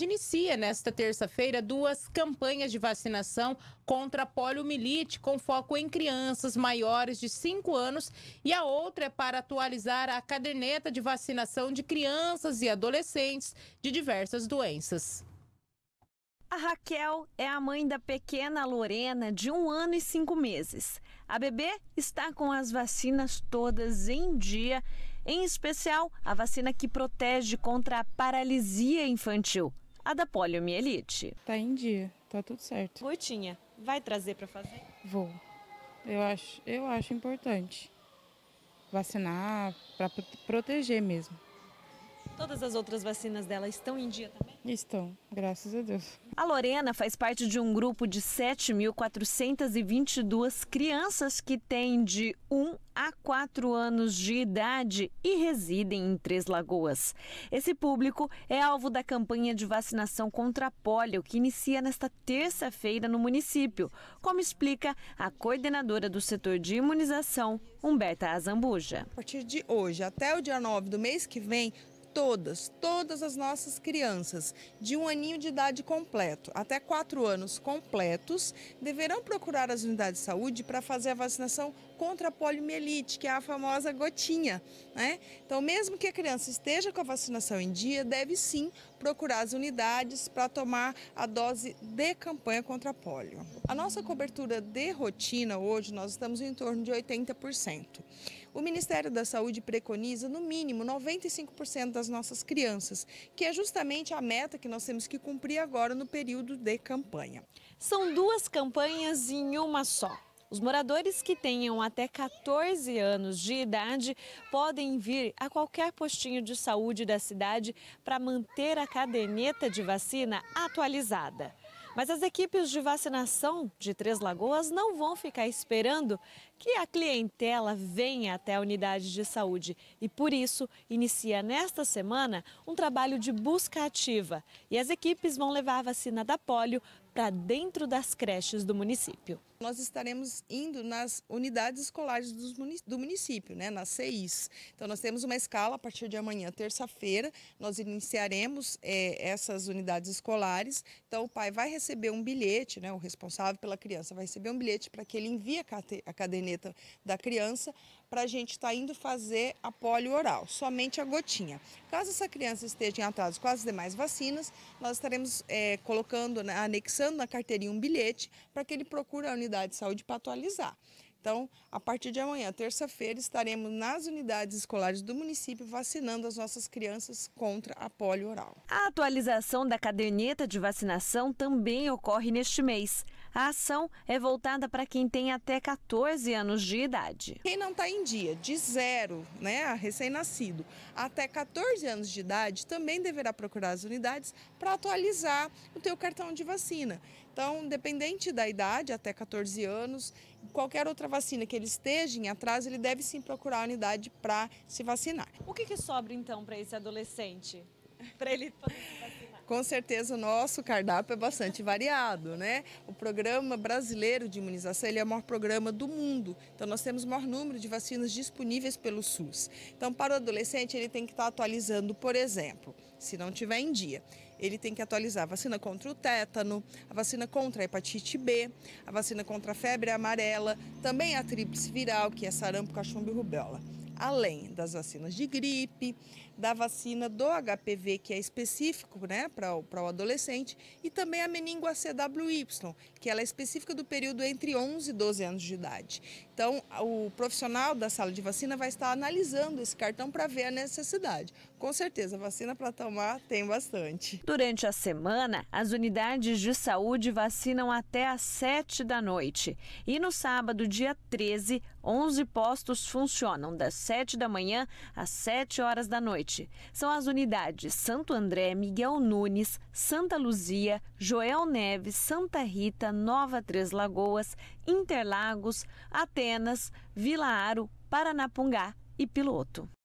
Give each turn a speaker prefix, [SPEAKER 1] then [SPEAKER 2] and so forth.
[SPEAKER 1] Inicia nesta terça-feira duas campanhas de vacinação contra a poliomielite com foco em crianças maiores de 5 anos e a outra é para atualizar a caderneta de vacinação de crianças e adolescentes de diversas doenças. A Raquel é a mãe da pequena Lorena, de um ano e cinco meses. A bebê está com as vacinas todas em dia, em especial a vacina que protege contra a paralisia infantil a da poliomielite. Tá em dia, tá tudo certo. Gotinha, vai trazer para fazer?
[SPEAKER 2] Vou. Eu acho, eu acho importante vacinar para proteger mesmo.
[SPEAKER 1] Todas as outras vacinas dela estão em dia também?
[SPEAKER 2] Estão, graças a Deus. A
[SPEAKER 1] Lorena faz parte de um grupo de 7.422 crianças que têm de 1 a 4 anos de idade e residem em Três Lagoas. Esse público é alvo da campanha de vacinação contra pólio que inicia nesta terça-feira no município, como explica a coordenadora do setor de imunização, Humberta Azambuja. A
[SPEAKER 2] partir de hoje até o dia 9 do mês que vem, todas, todas as nossas crianças de um aninho de idade completo até quatro anos completos deverão procurar as unidades de saúde para fazer a vacinação contra a poliomielite, que é a famosa gotinha, né? Então, mesmo que a criança esteja com a vacinação em dia, deve sim procurar as unidades para tomar a dose de campanha contra a polio. A nossa cobertura de rotina hoje, nós estamos em torno de 80%. O Ministério da Saúde preconiza, no mínimo, 95% das nossas crianças, que é justamente a meta que nós temos que cumprir agora no período de campanha. São duas campanhas em uma
[SPEAKER 1] só. Os moradores que tenham até 14 anos de idade podem vir a qualquer postinho de saúde da cidade para manter a caderneta de vacina atualizada. Mas as equipes de vacinação de Três Lagoas não vão ficar esperando que a clientela venha até a unidade de saúde e, por isso, inicia nesta semana um trabalho de busca ativa. E as
[SPEAKER 2] equipes vão
[SPEAKER 1] levar a vacina da polio para dentro das creches do município nós
[SPEAKER 2] estaremos indo nas unidades escolares do município, né, nas CIs. Então, nós temos uma escala a partir de amanhã, terça-feira, nós iniciaremos é, essas unidades escolares. Então, o pai vai receber um bilhete, né, o responsável pela criança vai receber um bilhete para que ele envie a caderneta da criança para a gente estar tá indo fazer a polio oral, somente a gotinha. Caso essa criança esteja em atraso com as demais vacinas, nós estaremos é, colocando, né, anexando na carteirinha um bilhete para que ele procure a unidade de saúde para atualizar. Então, a partir de amanhã, terça-feira, estaremos nas unidades escolares do município vacinando as nossas crianças contra a polio oral. A atualização da
[SPEAKER 1] caderneta de vacinação também ocorre neste mês. A ação é voltada para
[SPEAKER 2] quem tem até 14 anos de idade. Quem não está em dia, de zero, né, recém-nascido, até 14 anos de idade, também deverá procurar as unidades para atualizar o teu cartão de vacina. Então, dependente da idade, até 14 anos, qualquer outra vacina que ele esteja em atraso, ele deve sim procurar a unidade para se vacinar.
[SPEAKER 1] O que, que sobra então para esse adolescente? Para ele poder se
[SPEAKER 2] vacinar? Com certeza o nosso cardápio é bastante variado, né? O programa brasileiro de imunização ele é o maior programa do mundo. Então nós temos o maior número de vacinas disponíveis pelo SUS. Então para o adolescente ele tem que estar atualizando, por exemplo, se não tiver em dia, ele tem que atualizar a vacina contra o tétano, a vacina contra a hepatite B, a vacina contra a febre amarela, também a tríplice viral, que é sarampo, cachumbo e rubéola além das vacinas de gripe, da vacina do HPV, que é específico né, para o, para o adolescente, e também a meningo CWY, que ela é específica do período entre 11 e 12 anos de idade. Então, o profissional da sala de vacina vai estar analisando esse cartão para ver a necessidade. Com certeza, vacina para tomar tem bastante. Durante a
[SPEAKER 1] semana, as unidades de saúde vacinam até às 7 da noite. E no sábado, dia 13, 11 postos funcionam das 7 da manhã às 7 horas da noite são as unidades Santo André, Miguel Nunes, Santa Luzia, Joel Neves, Santa Rita, Nova Três Lagoas, Interlagos, Atenas, Vila Aro, Paranapungá e Piloto.